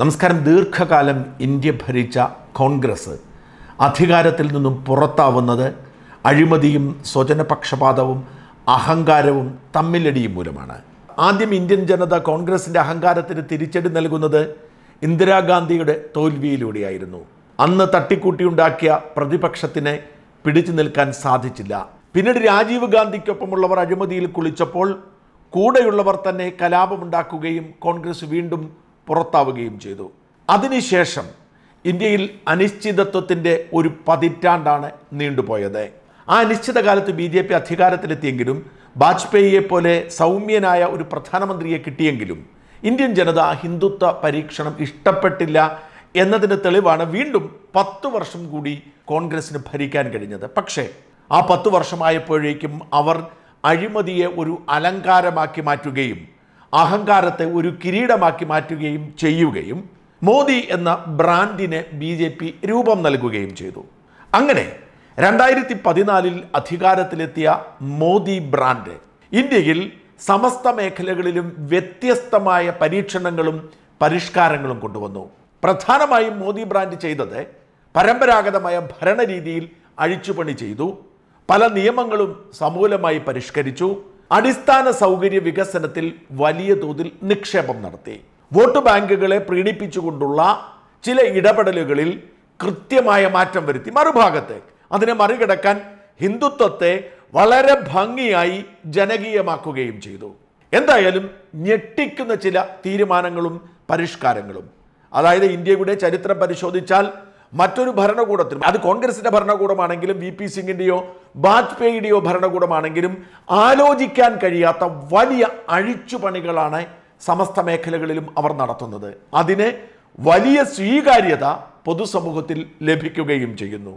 നമസ്കാരം ദീർഘകാലം ഇന്ത്യ ഭരിച്ച കോൺഗ്രസ് അധികാരത്തിൽ നിന്നും പുറത്താവുന്നത് അഴിമതിയും സ്വജനപക്ഷപാതവും അഹങ്കാരവും തമ്മിലടിയും മൂലമാണ് ആദ്യം ഇന്ത്യൻ ജനത കോൺഗ്രസിൻ്റെ അഹങ്കാരത്തിന് തിരിച്ചടി നൽകുന്നത് ഇന്ദിരാഗാന്ധിയുടെ തോൽവിയിലൂടെയായിരുന്നു അന്ന് തട്ടിക്കൂട്ടിയുണ്ടാക്കിയ പ്രതിപക്ഷത്തിനെ പിടിച്ചു നിൽക്കാൻ സാധിച്ചില്ല പിന്നീട് രാജീവ് ഗാന്ധിക്കൊപ്പമുള്ളവർ അഴിമതിയിൽ കുളിച്ചപ്പോൾ കൂടെയുള്ളവർ തന്നെ കലാപമുണ്ടാക്കുകയും കോൺഗ്രസ് വീണ്ടും പുറത്താവുകയും ചെയ്തു അതിനുശേഷം ഇന്ത്യയിൽ അനിശ്ചിതത്വത്തിൻ്റെ ഒരു പതിറ്റാണ്ടാണ് നീണ്ടുപോയത് ആ അനിശ്ചിത കാലത്ത് ബി ജെ പി അധികാരത്തിലെത്തിയെങ്കിലും വാജ്പേയിയെ പോലെ സൗമ്യനായ ഒരു പ്രധാനമന്ത്രിയെ കിട്ടിയെങ്കിലും ഇന്ത്യൻ ജനത ഹിന്ദുത്വ പരീക്ഷണം ഇഷ്ടപ്പെട്ടില്ല എന്നതിൻ്റെ തെളിവാണ് വീണ്ടും പത്തു വർഷം കൂടി കോൺഗ്രസിന് ഭരിക്കാൻ കഴിഞ്ഞത് പക്ഷേ ആ പത്തു വർഷമായപ്പോഴേക്കും അവർ അഴിമതിയെ ഒരു അലങ്കാരമാക്കി മാറ്റുകയും അഹങ്കാരത്തെ ഒരു കിരീടമാക്കി മാറ്റുകയും ചെയ്യുകയും മോദി എന്ന ബ്രാൻഡിന് ബി ജെ പി രൂപം നൽകുകയും ചെയ്തു അങ്ങനെ രണ്ടായിരത്തി പതിനാലിൽ അധികാരത്തിലെത്തിയ മോദി ബ്രാൻഡ് ഇന്ത്യയിൽ സമസ്ത മേഖലകളിലും വ്യത്യസ്തമായ പരീക്ഷണങ്ങളും പരിഷ്കാരങ്ങളും കൊണ്ടുവന്നു പ്രധാനമായും മോദി ബ്രാൻഡ് ചെയ്തത് പരമ്പരാഗതമായ ഭരണരീതിയിൽ അഴിച്ചുപണി ചെയ്തു പല നിയമങ്ങളും സമൂലമായി പരിഷ്കരിച്ചു അടിസ്ഥാന സൗകര്യ വികസനത്തിൽ വലിയ തോതിൽ നിക്ഷേപം നടത്തി വോട്ട് ബാങ്കുകളെ പ്രീണിപ്പിച്ചുകൊണ്ടുള്ള ചില ഇടപെടലുകളിൽ കൃത്യമായ മാറ്റം വരുത്തി മറുഭാഗത്ത് അതിനെ മറികടക്കാൻ ഹിന്ദുത്വത്തെ വളരെ ഭംഗിയായി ജനകീയമാക്കുകയും ചെയ്തു എന്തായാലും ഞെട്ടിക്കുന്ന ചില തീരുമാനങ്ങളും പരിഷ്കാരങ്ങളും അതായത് ഇന്ത്യയുടെ ചരിത്രം പരിശോധിച്ചാൽ മറ്റൊരു ഭരണകൂടത്തിന് അത് കോൺഗ്രസിന്റെ ഭരണകൂടമാണെങ്കിലും വി പി സിംഗിന്റെയോ വാജ്പേയിയുടെയോ ഭരണകൂടമാണെങ്കിലും ആലോചിക്കാൻ കഴിയാത്ത വലിയ അഴിച്ചുപണികളാണ് സമസ്ത മേഖലകളിലും അവർ നടത്തുന്നത് അതിന് വലിയ സ്വീകാര്യത പൊതുസമൂഹത്തിൽ ലഭിക്കുകയും ചെയ്യുന്നു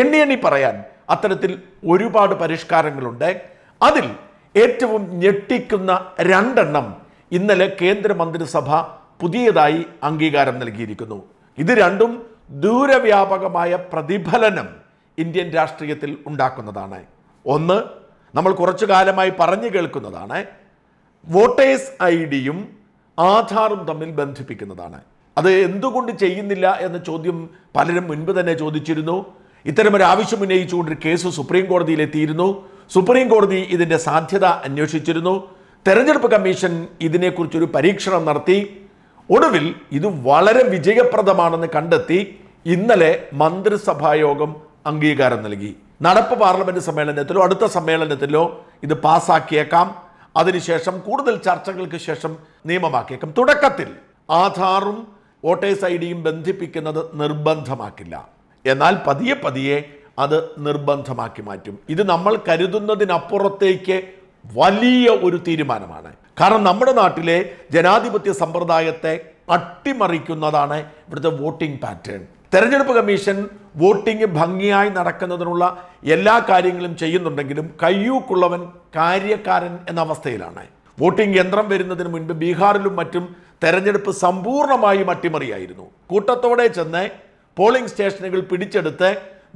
എണ്ണി എണ്ണി പറയാൻ അത്തരത്തിൽ ഒരുപാട് പരിഷ്കാരങ്ങളുണ്ട് അതിൽ ഏറ്റവും ഞെട്ടിക്കുന്ന രണ്ടെണ്ണം ഇന്നലെ കേന്ദ്രമന്ത്രിസഭ പുതിയതായി അംഗീകാരം നൽകിയിരിക്കുന്നു ഇത് രണ്ടും ദൂരവ്യാപകമായ പ്രതിഫലനം ഇന്ത്യൻ രാഷ്ട്രീയത്തിൽ ഉണ്ടാക്കുന്നതാണ് ഒന്ന് നമ്മൾ കുറച്ചു കാലമായി പറഞ്ഞു കേൾക്കുന്നതാണ് വോട്ടേഴ്സ് ഐ ഡിയും ആധാറും തമ്മിൽ ബന്ധിപ്പിക്കുന്നതാണ് അത് എന്തുകൊണ്ട് ചെയ്യുന്നില്ല എന്ന ചോദ്യം പലരും മുൻപ് തന്നെ ചോദിച്ചിരുന്നു ഒരു ആവശ്യം ഉന്നയിച്ചുകൊണ്ടൊരു കേസ് സുപ്രീം കോടതിയിലെത്തിയിരുന്നു സുപ്രീം കോടതി ഇതിൻ്റെ സാധ്യത അന്വേഷിച്ചിരുന്നു തെരഞ്ഞെടുപ്പ് കമ്മീഷൻ ഇതിനെക്കുറിച്ചൊരു പരീക്ഷണം നടത്തി ഒടുവിൽ ഇത് വളരെ വിജയപ്രദമാണെന്ന് കണ്ടെത്തി ഇന്നലെ മന്ത്രിസഭായോഗം അംഗീകാരം നൽകി നടപ്പ് പാർലമെന്റ് സമ്മേളനത്തിലോ അടുത്ത സമ്മേളനത്തിലോ ഇത് പാസാക്കിയേക്കാം അതിനുശേഷം കൂടുതൽ ചർച്ചകൾക്ക് ശേഷം നിയമമാക്കിയേക്കാം തുടക്കത്തിൽ ആധാറും വോട്ടേഴ്സ് ഐ ഡിയും ബന്ധിപ്പിക്കുന്നത് നിർബന്ധമാക്കില്ല എന്നാൽ പതിയെ പതിയെ അത് നിർബന്ധമാക്കി മാറ്റും ഇത് നമ്മൾ കരുതുന്നതിനപ്പുറത്തേക്ക് വലിയ ഒരു തീരുമാനമാണ് കാരണം നമ്മുടെ നാട്ടിലെ ജനാധിപത്യ സമ്പ്രദായത്തെ അട്ടിമറിക്കുന്നതാണ് ഇവിടുത്തെ വോട്ടിംഗ് പാറ്റേൺ തെരഞ്ഞെടുപ്പ് കമ്മീഷൻ വോട്ടിംഗ് ഭംഗിയായി നടക്കുന്നതിനുള്ള എല്ലാ കാര്യങ്ങളും ചെയ്യുന്നുണ്ടെങ്കിലും കയ്യൂക്കുള്ളവൻ കാര്യക്കാരൻ എന്ന അവസ്ഥയിലാണ് വോട്ടിംഗ് യന്ത്രം വരുന്നതിന് മുൻപ് ബീഹാറിലും മറ്റും തെരഞ്ഞെടുപ്പ് സമ്പൂർണ്ണമായും അട്ടിമറിയായിരുന്നു കൂട്ടത്തോടെ ചെന്ന് പോളിംഗ് സ്റ്റേഷനുകൾ പിടിച്ചെടുത്ത്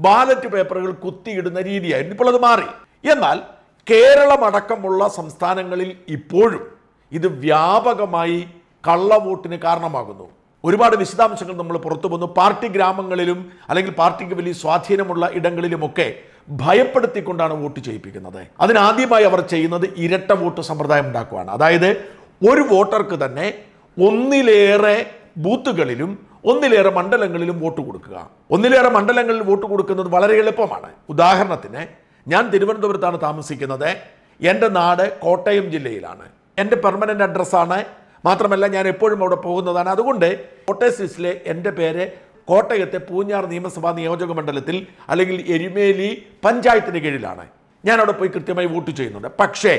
ബാലറ്റ് പേപ്പറുകൾ കുത്തിയിടുന്ന രീതിയായിരുന്നു ഇപ്പോൾ അത് മാറി എന്നാൽ കേരളമടക്കമുള്ള സംസ്ഥാനങ്ങളിൽ ഇപ്പോഴും ഇത് വ്യാപകമായി കള്ളവോട്ടിന് കാരണമാകുന്നു ഒരുപാട് വിശദാംശങ്ങൾ നമ്മൾ പുറത്തു വന്നു പാർട്ടി ഗ്രാമങ്ങളിലും അല്ലെങ്കിൽ പാർട്ടിക്ക് വലിയ സ്വാധീനമുള്ള ഇടങ്ങളിലുമൊക്കെ ഭയപ്പെടുത്തിക്കൊണ്ടാണ് വോട്ട് ചെയ്യിപ്പിക്കുന്നത് അതിനാദ്യമായി അവർ ചെയ്യുന്നത് ഇരട്ട വോട്ട് സമ്പ്രദായം ഉണ്ടാക്കുകയാണ് അതായത് ഒരു വോട്ടർക്ക് തന്നെ ഒന്നിലേറെ ബൂത്തുകളിലും ഒന്നിലേറെ മണ്ഡലങ്ങളിലും വോട്ട് കൊടുക്കുക ഒന്നിലേറെ മണ്ഡലങ്ങളിൽ വോട്ട് കൊടുക്കുന്നത് വളരെ എളുപ്പമാണ് ഉദാഹരണത്തിന് ഞാൻ തിരുവനന്തപുരത്താണ് താമസിക്കുന്നത് എൻ്റെ നാട് കോട്ടയം ജില്ലയിലാണ് എൻ്റെ പെർമനൻ്റ് അഡ്രസ്സാണ് മാത്രമല്ല ഞാൻ എപ്പോഴും അവിടെ പോകുന്നതാണ് അതുകൊണ്ട് കോട്ടയം സ്വിസിലെ എൻ്റെ പേര് കോട്ടയത്തെ പൂഞ്ഞാർ നിയമസഭാ നിയോജക മണ്ഡലത്തിൽ അല്ലെങ്കിൽ എരുമേലി പഞ്ചായത്തിന് കീഴിലാണ് ഞാൻ അവിടെ പോയി കൃത്യമായി വോട്ട് ചെയ്യുന്നുണ്ട് പക്ഷേ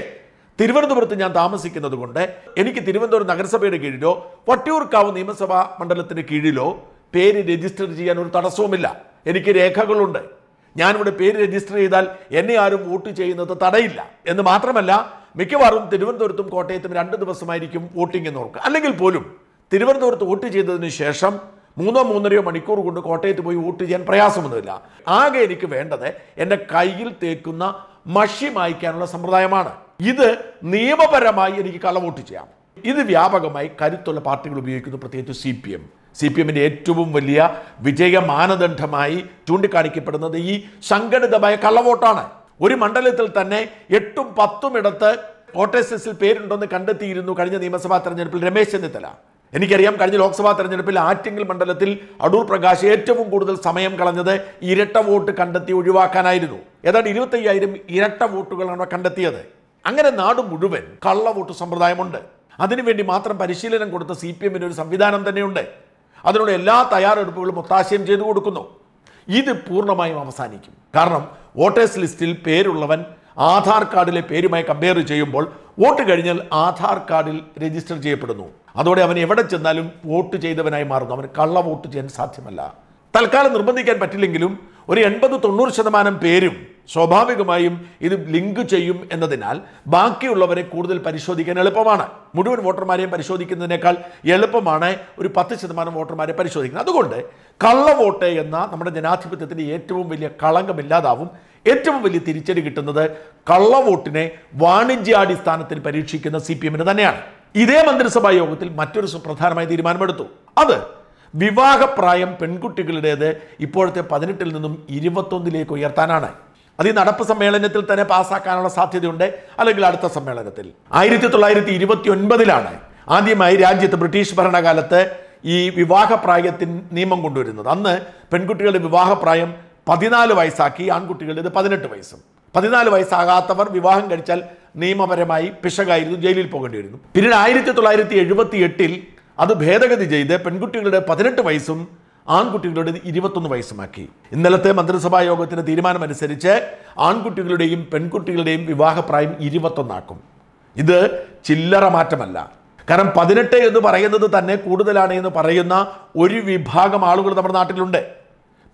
തിരുവനന്തപുരത്ത് ഞാൻ താമസിക്കുന്നത് കൊണ്ട് എനിക്ക് തിരുവനന്തപുരം നഗരസഭയുടെ കീഴിലോ വട്ടിയൂർക്കാവ് നിയമസഭാ മണ്ഡലത്തിന് കീഴിലോ പേര് രജിസ്റ്റർ ചെയ്യാൻ ഒരു തടസ്സവുമില്ല എനിക്ക് രേഖകളുണ്ട് ഞാനിവിടെ പേര് രജിസ്റ്റർ ചെയ്താൽ എന്നെ ആരും വോട്ട് ചെയ്യുന്നത് തടയില്ല എന്ന് മാത്രമല്ല മിക്കവാറും തിരുവനന്തപുരത്തും കോട്ടയത്തും രണ്ട് ദിവസമായിരിക്കും വോട്ടിംഗ് എന്ന് ഓർക്കുക അല്ലെങ്കിൽ പോലും തിരുവനന്തപുരത്ത് വോട്ട് ചെയ്തതിന് ശേഷം മൂന്നോ മൂന്നരയോ മണിക്കൂർ കൊണ്ട് കോട്ടയത്ത് പോയി വോട്ട് ചെയ്യാൻ പ്രയാസമൊന്നുമില്ല ആകെ എനിക്ക് വേണ്ടത് എൻ്റെ കയ്യിൽ തേക്കുന്ന മഷി മായ്ക്കാനുള്ള സമ്പ്രദായമാണ് ഇത് നിയമപരമായി എനിക്ക് കള്ളവോട്ട് ചെയ്യാം ഇത് വ്യാപകമായി കരുത്തുള്ള പാർട്ടികൾ ഉപയോഗിക്കുന്നു പ്രത്യേകിച്ച് സി സി പി എമ്മിൻ്റെ ഏറ്റവും വലിയ വിജയ മാനദണ്ഡമായി ചൂണ്ടിക്കാണിക്കപ്പെടുന്നത് ഈ സംഘടിതമായ കള്ളവോട്ടാണ് ഒരു മണ്ഡലത്തിൽ തന്നെ എട്ടും പത്തും ഇടത്ത് കോട്ടേസിൽ പേരുണ്ടെന്ന് കണ്ടെത്തിയിരുന്നു കഴിഞ്ഞ നിയമസഭാ തെരഞ്ഞെടുപ്പിൽ രമേശ് ചെന്നിത്തല എനിക്കറിയാം കഴിഞ്ഞ ലോക്സഭാ തെരഞ്ഞെടുപ്പിൽ ആറ്റിങ്ങൽ മണ്ഡലത്തിൽ അടൂർ പ്രകാശ് ഏറ്റവും കൂടുതൽ സമയം കളഞ്ഞത് ഇരട്ട വോട്ട് കണ്ടെത്തി ഒഴിവാക്കാനായിരുന്നു ഏതാണ്ട് ഇരുപത്തയ്യായിരം ഇരട്ട വോട്ടുകളാണ് കണ്ടെത്തിയത് അങ്ങനെ നാട് മുഴുവൻ കള്ളവോട്ട് സമ്പ്രദായമുണ്ട് അതിനുവേണ്ടി മാത്രം പരിശീലനം കൊടുത്ത സി പി എമ്മിന് ഒരു സംവിധാനം തന്നെയുണ്ട് അതിനുള്ള എല്ലാ തയ്യാറെടുപ്പുകളും ഒത്താശയം ചെയ്തു കൊടുക്കുന്നു ഇത് പൂർണ്ണമായും അവസാനിക്കും കാരണം വോട്ടേഴ്സ് ലിസ്റ്റിൽ പേരുള്ളവൻ ആധാർ കാർഡിലെ പേരുമായി കമ്പയർ ചെയ്യുമ്പോൾ വോട്ട് കഴിഞ്ഞാൽ ആധാർ കാർഡിൽ രജിസ്റ്റർ ചെയ്യപ്പെടുന്നു അതോടെ അവൻ എവിടെ ചെന്നാലും വോട്ട് ചെയ്തവനായി മാറുന്നു അവന് കള്ള വോട്ട് ചെയ്യാൻ സാധ്യമല്ല തൽക്കാലം നിർബന്ധിക്കാൻ പറ്റില്ലെങ്കിലും ഒരു എൺപത് തൊണ്ണൂറ് ശതമാനം പേരും സ്വാഭാവികമായും ഇത് ലിങ്ക് ചെയ്യും എന്നതിനാൽ ബാക്കിയുള്ളവരെ കൂടുതൽ പരിശോധിക്കാൻ എളുപ്പമാണ് മുഴുവൻ വോട്ടർമാരെയും പരിശോധിക്കുന്നതിനേക്കാൾ എളുപ്പമാണ് ഒരു പത്ത് ശതമാനം വോട്ടർമാരെ പരിശോധിക്കുന്നത് അതുകൊണ്ട് കള്ളവോട്ട് എന്ന നമ്മുടെ ജനാധിപത്യത്തിൻ്റെ ഏറ്റവും വലിയ കളങ്കമില്ലാതാവും ഏറ്റവും വലിയ തിരിച്ചടി കിട്ടുന്നത് കള്ളവോട്ടിനെ വാണിജ്യാടിസ്ഥാനത്തിൽ പരീക്ഷിക്കുന്ന സി പി തന്നെയാണ് ഇതേ മന്ത്രിസഭാ യോഗത്തിൽ മറ്റൊരു സുപ്രധാനമായ തീരുമാനമെടുത്തു അത് വിവാഹപ്രായം പെൺകുട്ടികളുടേത് ഇപ്പോഴത്തെ പതിനെട്ടിൽ നിന്നും ഇരുപത്തൊന്നിലേക്ക് ഉയർത്താനാണ് അത് ഈ നടപ്പ് സമ്മേളനത്തിൽ തന്നെ പാസ്സാക്കാനുള്ള സാധ്യതയുണ്ട് അല്ലെങ്കിൽ അടുത്ത സമ്മേളനത്തിൽ ആയിരത്തി തൊള്ളായിരത്തി ഇരുപത്തി ഒൻപതിലാണ് ആദ്യമായി രാജ്യത്ത് ബ്രിട്ടീഷ് ഭരണകാലത്ത് ഈ വിവാഹപ്രായത്തിൻ നിയമം കൊണ്ടുവരുന്നത് അന്ന് പെൺകുട്ടികളുടെ വിവാഹപ്രായം പതിനാല് വയസ്സാക്കി ആൺകുട്ടികളുടേത് പതിനെട്ട് വയസ്സും പതിനാല് വയസ്സാകാത്തവർ വിവാഹം കഴിച്ചാൽ നിയമപരമായി പിശകായിരുന്നു ജയിലിൽ പോകേണ്ടി വരുന്നു പിന്നീട് ആയിരത്തി തൊള്ളായിരത്തി എഴുപത്തി എട്ടിൽ അത് ഭേദഗതി ചെയ്ത് പെൺകുട്ടികളുടെ പതിനെട്ട് വയസ്സും ആൺകുട്ടികളുടെ ഇരുപത്തൊന്ന് വയസ്സുമാക്കി ഇന്നലത്തെ മന്ത്രിസഭാ യോഗത്തിന്റെ തീരുമാനമനുസരിച്ച് ആൺകുട്ടികളുടെയും പെൺകുട്ടികളുടെയും വിവാഹപ്രായം ഇരുപത്തൊന്നാക്കും ഇത് ചില്ലറ മാറ്റമല്ല കാരണം പതിനെട്ട് എന്ന് പറയുന്നത് തന്നെ കൂടുതലാണ് എന്ന് പറയുന്ന ഒരു വിഭാഗം ആളുകൾ നമ്മുടെ നാട്ടിലുണ്ട്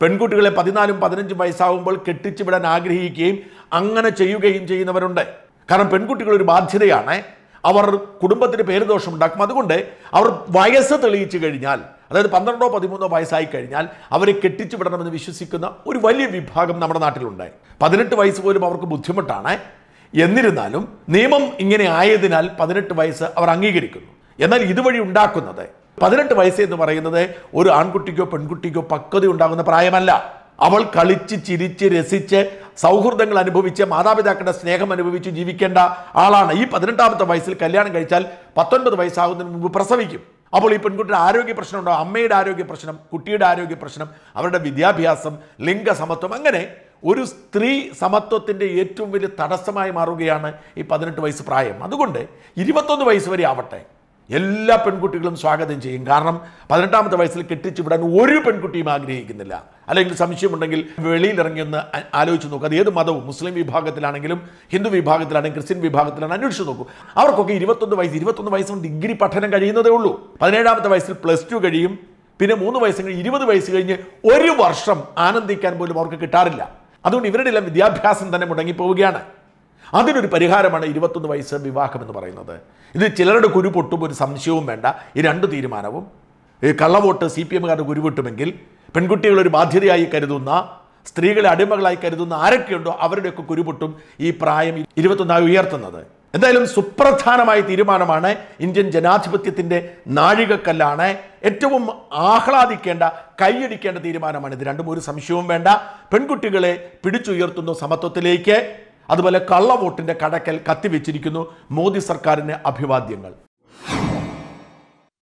പെൺകുട്ടികളെ പതിനാലും പതിനഞ്ചും വയസ്സാകുമ്പോൾ കെട്ടിച്ചു വിടാൻ ആഗ്രഹിക്കുകയും അങ്ങനെ ചെയ്യുകയും ചെയ്യുന്നവരുണ്ട് കാരണം പെൺകുട്ടികൾ ഒരു ബാധ്യതയാണ് അവർ കുടുംബത്തിന് പേരുദോഷം ഉണ്ടാക്കും അതുകൊണ്ട് അവർ വയസ്സ് തെളിയിച്ചു കഴിഞ്ഞാൽ അതായത് പന്ത്രണ്ടോ പതിമൂന്നോ വയസ്സായി കഴിഞ്ഞാൽ അവരെ കെട്ടിച്ചു വിടണമെന്ന് വിശ്വസിക്കുന്ന ഒരു വലിയ വിഭാഗം നമ്മുടെ നാട്ടിലുണ്ട് പതിനെട്ട് വയസ്സ് പോലും അവർക്ക് ബുദ്ധിമുട്ടാണ് എന്നിരുന്നാലും നിയമം ഇങ്ങനെ ആയതിനാൽ പതിനെട്ട് വയസ്സ് അവർ അംഗീകരിക്കുന്നു എന്നാൽ ഇതുവഴി ഉണ്ടാക്കുന്നത് പതിനെട്ട് വയസ്സ് എന്ന് പറയുന്നത് ഒരു ആൺകുട്ടിക്കോ പെൺകുട്ടിക്കോ പക്വത ഉണ്ടാകുന്ന പ്രായമല്ല അവൾ കളിച്ച് ചിരിച്ച് രസിച്ച് സൗഹൃദങ്ങൾ അനുഭവിച്ച് മാതാപിതാക്കളുടെ സ്നേഹം അനുഭവിച്ച് ജീവിക്കേണ്ട ആളാണ് ഈ പതിനെട്ടാമത്തെ വയസ്സിൽ കല്യാണം കഴിച്ചാൽ പത്തൊൻപത് വയസ്സാകുന്നതിന് മുമ്പ് പ്രസവിക്കും അപ്പോൾ ഈ പെൺകുട്ടിയുടെ ആരോഗ്യ പ്രശ്നമുണ്ടോ അമ്മയുടെ ആരോഗ്യ പ്രശ്നം കുട്ടിയുടെ ആരോഗ്യ പ്രശ്നം അവരുടെ വിദ്യാഭ്യാസം ലിംഗസമത്വം അങ്ങനെ ഒരു സ്ത്രീ സമത്വത്തിൻ്റെ ഏറ്റവും വലിയ തടസ്സമായി മാറുകയാണ് ഈ പതിനെട്ട് വയസ്സ് പ്രായം അതുകൊണ്ട് ഇരുപത്തൊന്ന് വയസ്സ് വരെ ആവട്ടെ എല്ലാ പെൺകുട്ടികളും സ്വാഗതം ചെയ്യും കാരണം പതിനെട്ടാമത്തെ വയസ്സിൽ കെട്ടിച്ചു വിടാൻ ഒരു പെൺകുട്ടിയും ആഗ്രഹിക്കുന്നില്ല അല്ലെങ്കിൽ സംശയമുണ്ടെങ്കിൽ ഒന്ന് ആലോചിച്ച് നോക്കുക അത് ഏത് മതവും മുസ്ലിം വിഭാഗത്തിലാണെങ്കിലും ഹിന്ദു വിഭാഗത്തിലാണെങ്കിലും ക്രിസ്ത്യൻ വിഭാഗത്തിലാണ് അന്വേഷിച്ച് നോക്കൂ അവർക്കൊക്കെ ഇരുപത്തൊന്ന് വയസ്സ് ഇരുപത്തൊന്ന് കൊണ്ട് ഡിഗ്രി പഠനം കഴിയുന്നതേ ഉള്ളൂ പതിനേഴാമത്തെ വയസ്സിൽ പ്ലസ് ടു കഴിയും പിന്നെ മൂന്ന് വയസ്സ് കഴിഞ്ഞ് ഇരുപത് വയസ്സ് കഴിഞ്ഞ് ഒരു വർഷം ആനന്ദിക്കാൻ പോലും അവർക്ക് കിട്ടാറില്ല അതുകൊണ്ട് ഇവരുടെ എല്ലാം വിദ്യാഭ്യാസം തന്നെ മുടങ്ങിപ്പോവുകയാണ് അതിനൊരു പരിഹാരമാണ് ഇരുപത്തൊന്ന് വയസ്സ് വിവാഹം എന്ന് പറയുന്നത് ഇത് ചിലരുടെ കുരു പൊട്ടും ഒരു സംശയവും വേണ്ട ഈ രണ്ട് തീരുമാനവും കള്ളവോട്ട് സി പി എമ്മുകാരുടെ കുരുവിട്ടുമെങ്കിൽ പെൺകുട്ടികൾ ഒരു ബാധ്യതയായി കരുതുന്ന സ്ത്രീകളെ അടിമകളായി കരുതുന്ന ആരൊക്കെയുണ്ടോ അവരുടെയൊക്കെ കുരുപൊട്ടും ഈ പ്രായം ഇരുപത്തൊന്നായി ഉയർത്തുന്നത് എന്തായാലും സുപ്രധാനമായ തീരുമാനമാണ് ഇന്ത്യൻ ജനാധിപത്യത്തിൻ്റെ നാഴികക്കല്ലാണ് ഏറ്റവും ആഹ്ലാദിക്കേണ്ട കൈയടിക്കേണ്ട തീരുമാനമാണ് ഇത് രണ്ടും ഒരു സംശയവും വേണ്ട പെൺകുട്ടികളെ പിടിച്ചുയർത്തുന്നു സമത്വത്തിലേക്ക് അതുപോലെ കള്ളവോട്ടിൻ്റെ കടക്കൽ കത്തിവെച്ചിരിക്കുന്നു മോദി സർക്കാരിന് അഭിവാദ്യങ്ങൾ